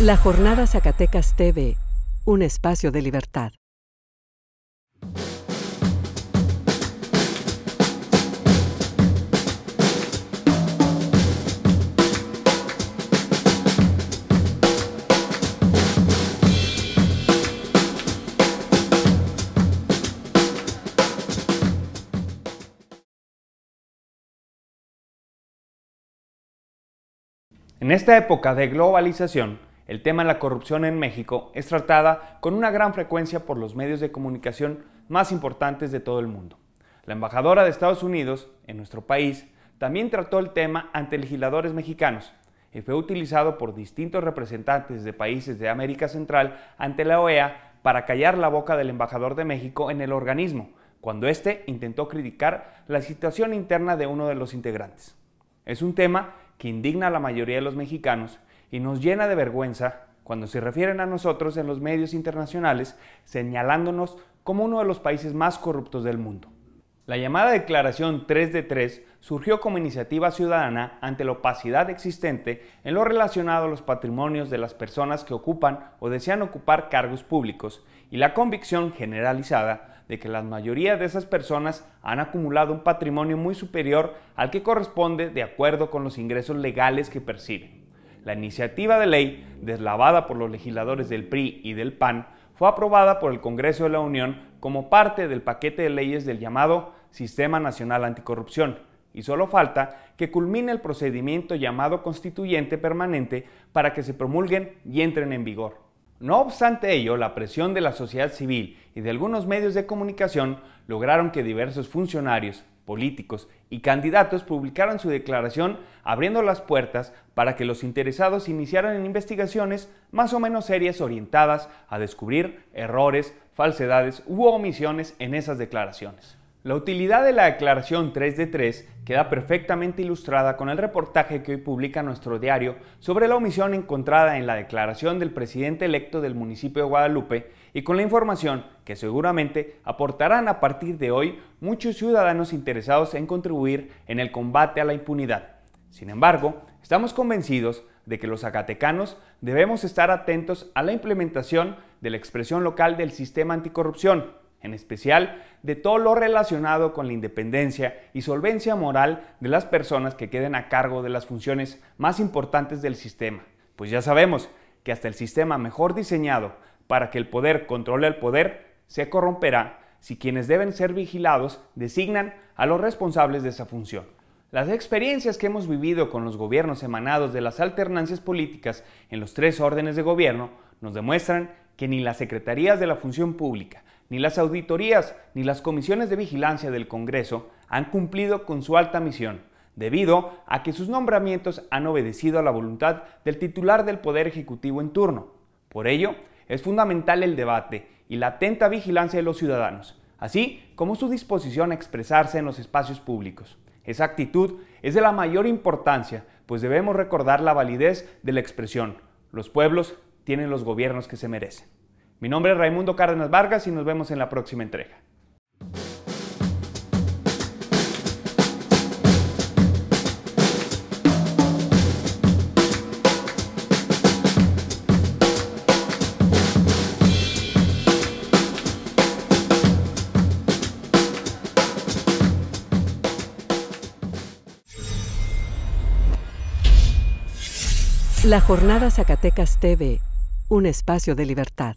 La Jornada Zacatecas TV, un espacio de libertad. En esta época de globalización, el tema de la corrupción en México es tratada con una gran frecuencia por los medios de comunicación más importantes de todo el mundo. La embajadora de Estados Unidos en nuestro país también trató el tema ante legisladores mexicanos y fue utilizado por distintos representantes de países de América Central ante la OEA para callar la boca del embajador de México en el organismo, cuando éste intentó criticar la situación interna de uno de los integrantes. Es un tema que indigna a la mayoría de los mexicanos y nos llena de vergüenza cuando se refieren a nosotros en los medios internacionales señalándonos como uno de los países más corruptos del mundo. La llamada Declaración 3 de 3 surgió como iniciativa ciudadana ante la opacidad existente en lo relacionado a los patrimonios de las personas que ocupan o desean ocupar cargos públicos y la convicción generalizada de que la mayoría de esas personas han acumulado un patrimonio muy superior al que corresponde de acuerdo con los ingresos legales que perciben. La iniciativa de ley, deslavada por los legisladores del PRI y del PAN, fue aprobada por el Congreso de la Unión como parte del paquete de leyes del llamado Sistema Nacional Anticorrupción, y solo falta que culmine el procedimiento llamado constituyente permanente para que se promulguen y entren en vigor. No obstante ello, la presión de la sociedad civil y de algunos medios de comunicación lograron que diversos funcionarios, políticos y candidatos publicaron su declaración abriendo las puertas para que los interesados iniciaran investigaciones más o menos serias orientadas a descubrir errores, falsedades u omisiones en esas declaraciones. La utilidad de la declaración 3 de 3 queda perfectamente ilustrada con el reportaje que hoy publica nuestro diario sobre la omisión encontrada en la declaración del presidente electo del municipio de Guadalupe y con la información que seguramente aportarán a partir de hoy muchos ciudadanos interesados en contribuir en el combate a la impunidad. Sin embargo, estamos convencidos de que los zacatecanos debemos estar atentos a la implementación de la expresión local del sistema anticorrupción en especial de todo lo relacionado con la independencia y solvencia moral de las personas que queden a cargo de las funciones más importantes del sistema. Pues ya sabemos que hasta el sistema mejor diseñado para que el poder controle al poder se corromperá si quienes deben ser vigilados designan a los responsables de esa función. Las experiencias que hemos vivido con los gobiernos emanados de las alternancias políticas en los tres órdenes de gobierno nos demuestran que ni las secretarías de la función pública, ni las auditorías, ni las comisiones de vigilancia del Congreso han cumplido con su alta misión, debido a que sus nombramientos han obedecido a la voluntad del titular del Poder Ejecutivo en turno. Por ello, es fundamental el debate y la atenta vigilancia de los ciudadanos, así como su disposición a expresarse en los espacios públicos. Esa actitud es de la mayor importancia, pues debemos recordar la validez de la expresión. Los pueblos tienen los gobiernos que se merecen. Mi nombre es Raimundo Cárdenas Vargas y nos vemos en la próxima entrega. La Jornada Zacatecas TV un espacio de libertad.